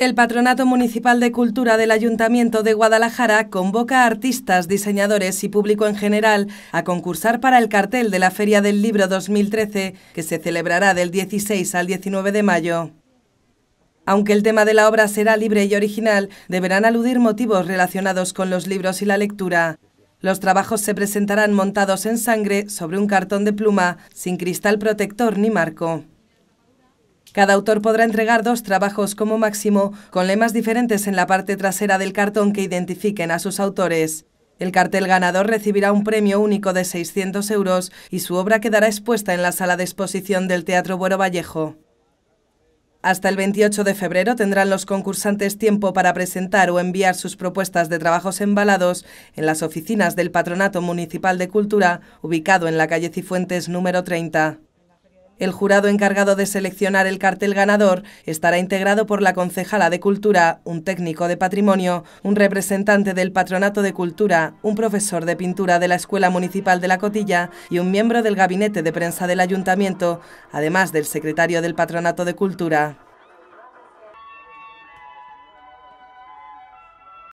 El Patronato Municipal de Cultura del Ayuntamiento de Guadalajara convoca a artistas, diseñadores y público en general a concursar para el cartel de la Feria del Libro 2013, que se celebrará del 16 al 19 de mayo. Aunque el tema de la obra será libre y original, deberán aludir motivos relacionados con los libros y la lectura. Los trabajos se presentarán montados en sangre sobre un cartón de pluma, sin cristal protector ni marco. Cada autor podrá entregar dos trabajos como máximo, con lemas diferentes en la parte trasera del cartón que identifiquen a sus autores. El cartel ganador recibirá un premio único de 600 euros y su obra quedará expuesta en la sala de exposición del Teatro Buero Vallejo. Hasta el 28 de febrero tendrán los concursantes tiempo para presentar o enviar sus propuestas de trabajos embalados en las oficinas del Patronato Municipal de Cultura, ubicado en la calle Cifuentes número 30. El jurado encargado de seleccionar el cartel ganador estará integrado por la concejala de Cultura, un técnico de patrimonio, un representante del Patronato de Cultura, un profesor de pintura de la Escuela Municipal de La Cotilla y un miembro del Gabinete de Prensa del Ayuntamiento, además del secretario del Patronato de Cultura.